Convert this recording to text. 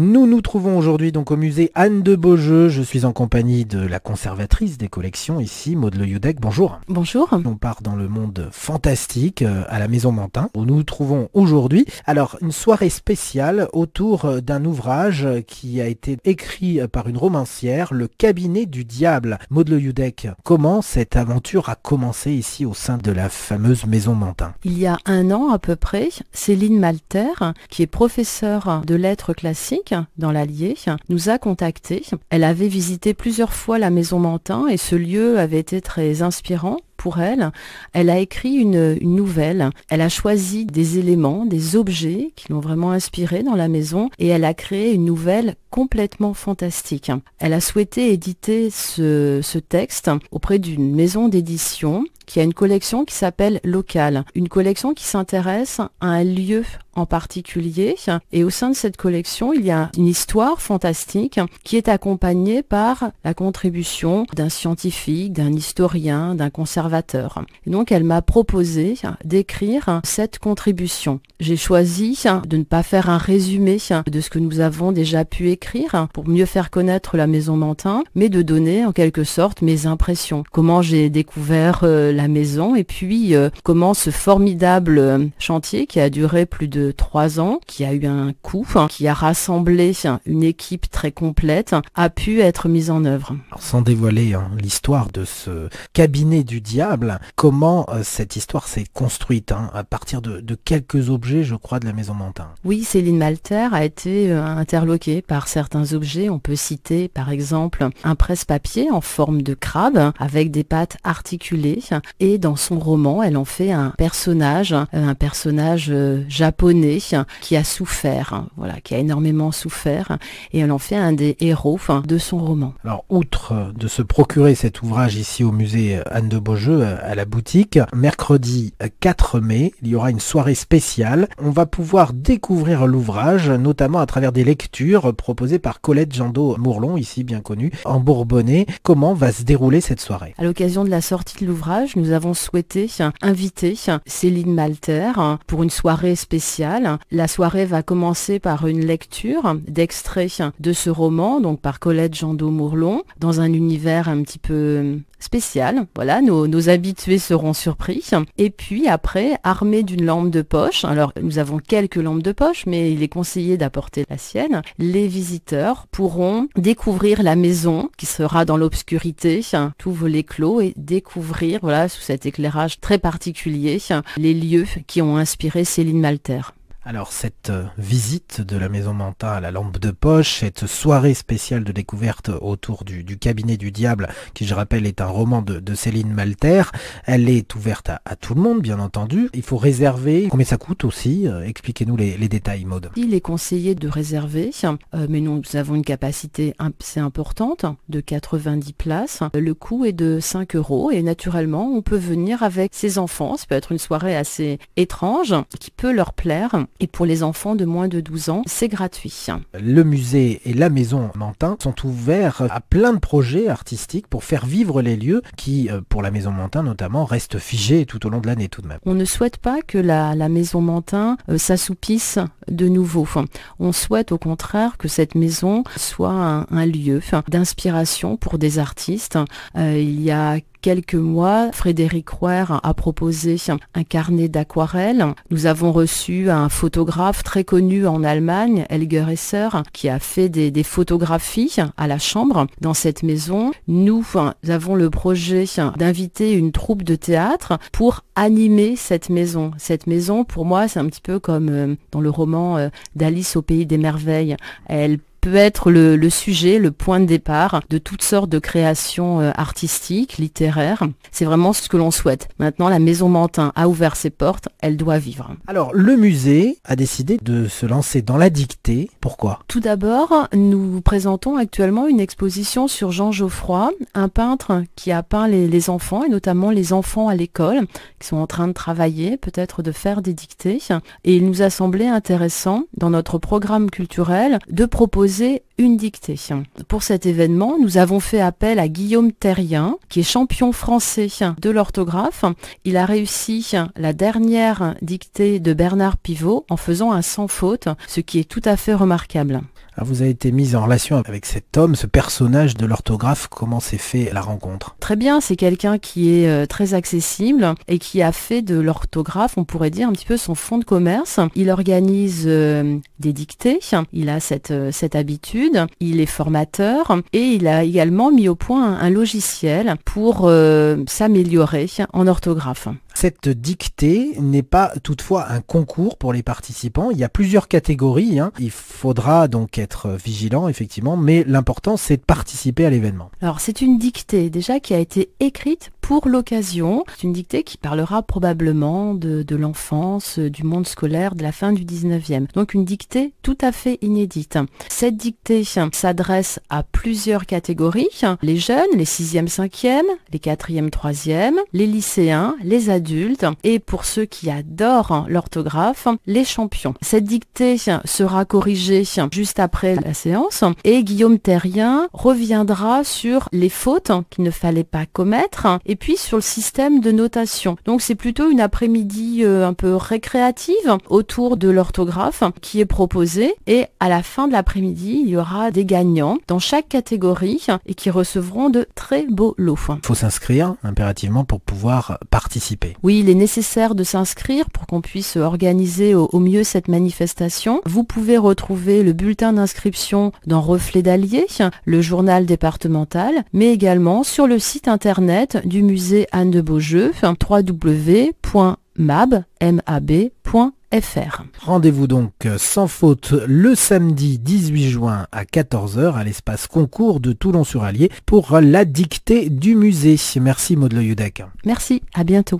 Nous nous trouvons aujourd'hui donc au musée Anne de Beaujeu. Je suis en compagnie de la conservatrice des collections ici, Maud Le Yudek. Bonjour. Bonjour. On part dans le monde fantastique euh, à la Maison Mantin où nous nous trouvons aujourd'hui. Alors, une soirée spéciale autour euh, d'un ouvrage euh, qui a été écrit par une romancière, Le cabinet du diable. Maud Le Yudek, comment cette aventure a commencé ici au sein de la fameuse Maison Mantin Il y a un an à peu près, Céline Malter, qui est professeure de lettres classiques, dans l'Allier, nous a contactés. Elle avait visité plusieurs fois la maison Mantin et ce lieu avait été très inspirant pour elle. Elle a écrit une, nouvelle. Elle a choisi des éléments, des objets qui l'ont vraiment inspirée dans la maison et elle a créé une nouvelle complètement fantastique. Elle a souhaité éditer ce, ce texte auprès d'une maison d'édition qui a une collection qui s'appelle Locale. une collection qui s'intéresse à un lieu en particulier. Et au sein de cette collection, il y a une histoire fantastique qui est accompagnée par la contribution d'un scientifique, d'un historien, d'un conservateur donc elle m'a proposé d'écrire cette contribution. J'ai choisi de ne pas faire un résumé de ce que nous avons déjà pu écrire pour mieux faire connaître la maison Mantin, mais de donner en quelque sorte mes impressions, comment j'ai découvert euh, la maison et puis euh, comment ce formidable euh, chantier qui a duré plus de trois ans, qui a eu un coup, qui a rassemblé une équipe très complète, a pu être mis en œuvre. sans dévoiler hein, l'histoire de ce cabinet du diable, comment euh, cette histoire s'est construite hein, à partir de, quelques objets, je crois, de la maison Mantin. Oui, Céline Malter a été euh, interloquée par certains objets. On peut citer par exemple un presse-papier en forme de crabe avec des pattes articulées et dans son roman, elle en fait un personnage, euh, un personnage japonais qui a souffert, voilà, qui a énormément souffert et elle en fait un des héros de son roman. Alors, outre de se procurer cet ouvrage ici au musée Anne de Beaujeu, à la boutique. Mercredi 4 mai, il y aura une soirée spéciale. On va pouvoir découvrir l'ouvrage, notamment à travers des lectures proposées par Colette Jandot Mourlon, ici bien connue, en Bourbonnais. Comment va se dérouler cette soirée À l'occasion de la sortie de l'ouvrage, nous avons souhaité inviter Céline Malter pour une soirée spéciale. La soirée va commencer par une lecture d'extrait de ce roman, donc par Colette Jandot Mourlon, dans un univers un petit peu spécial. Voilà, nos, habitués seront surpris. Et puis après, armés d'une lampe de poche, alors nous avons quelques lampes de poche, mais il est conseillé d'apporter la sienne, les visiteurs pourront découvrir la maison qui sera dans l'obscurité, tout les clos, et découvrir, voilà, sous cet éclairage très particulier, les lieux qui ont inspiré Céline Malter. Alors cette euh, visite de la maison Manta à la lampe de poche, cette soirée spéciale de découverte autour du, cabinet du diable, qui je rappelle est un roman de, Céline Malter, elle est ouverte à, tout le monde bien entendu. Il faut réserver. Combien ça coûte aussi euh, Expliquez-nous les, détails, Mode. Il est conseillé de réserver, euh, mais nous avons une capacité assez importante de 90 places. Le coût est de 5 euros et naturellement on peut venir avec ses enfants. Ça peut être une soirée assez étrange qui peut leur plaire et pour les enfants de moins de 12 ans, c'est gratuit. Le musée et la maison Mantin sont ouverts à plein de projets artistiques pour faire vivre les lieux qui, euh, pour la maison Mantin notamment, restent figés tout au long de l'année tout de même. On ne souhaite pas que la, maison Mantin euh, s'assoupisse de nouveau. on souhaite au contraire que cette maison soit un, lieu d'inspiration pour des artistes. Euh, il y a quelques mois, Frédéric Roer a proposé un carnet d'aquarelles. Nous avons reçu un photographe très connu en Allemagne, Elger Esser, qui a fait des, photographies à la chambre dans cette maison. Nous, nous avons le projet d'inviter une troupe de théâtre pour animer cette maison. Cette maison, pour moi, c'est un petit peu comme euh, dans le roman euh, d'Alice au pays des merveilles. Elle être le, sujet, le point de départ de toutes sortes de créations euh, artistiques, littéraires. C'est vraiment ce que l'on souhaite. Maintenant, la Maison Mantin a ouvert ses portes, elle doit vivre. Alors, le musée a décidé de se lancer dans la dictée. Pourquoi Tout d'abord, nous présentons actuellement une exposition sur Jean Geoffroy, un peintre qui a peint les enfants, et notamment les enfants à l'école, qui sont en train de travailler, peut-être de faire des dictées. Et il nous a semblé intéressant, dans notre programme culturel, de proposer une dictée. Pour cet événement, nous avons fait appel à Guillaume Terrien, qui est champion français de l'orthographe. Il a réussi la dernière dictée de Bernard Pivot en faisant un sans faute, ce qui est tout à fait remarquable. Ah, vous avez été mise en relation avec cet homme, ce personnage de l'orthographe. Comment s'est fait la rencontre Très bien, c'est quelqu'un qui est euh, très accessible et qui a fait de l'orthographe, on pourrait dire, un petit peu son fonds de commerce. Il organise euh, des dictées, il a cette euh, habitude. Il est formateur et il a également mis au point un, logiciel pour euh, s'améliorer en orthographe. Cette dictée n'est pas toutefois un concours pour les participants. Il y a plusieurs catégories. Hein. Il faudra donc être vigilant, effectivement, mais l'important, c'est de participer à l'événement. Alors, c'est une dictée déjà qui a été écrite pour l'occasion. C'est une dictée qui parlera probablement de, l'enfance, euh, du monde scolaire, de la fin du 19e. Donc une dictée tout à fait inédite. Cette dictée s'adresse à plusieurs catégories, les jeunes, les 6e, 5e, les 4e, 3e, les lycéens, les adultes et pour ceux qui adorent l'orthographe, les champions. Cette dictée sera corrigée juste après la séance et Guillaume Terrien reviendra sur les fautes qu'il ne fallait pas commettre et puis sur le système de notation. Donc c'est plutôt une après-midi euh, un peu récréative autour de l'orthographe qui est proposée et à la fin de l'après-midi, il y aura des gagnants dans chaque catégorie et qui recevront de très beaux lots. Il faut s'inscrire impérativement pour pouvoir participer. Oui, il est nécessaire de s'inscrire pour qu'on puisse organiser au, mieux cette manifestation. Vous pouvez retrouver le bulletin d'inscription dans Reflet d'Allier, le journal départemental, mais également sur le site internet du musée Anne de Beaujeu, www.mab.fr. Rendez-vous donc euh, sans faute le samedi 18 juin à 14h à l'espace concours de Toulon-sur-Allier pour la dictée du musée. Merci Maud Merci, à bientôt.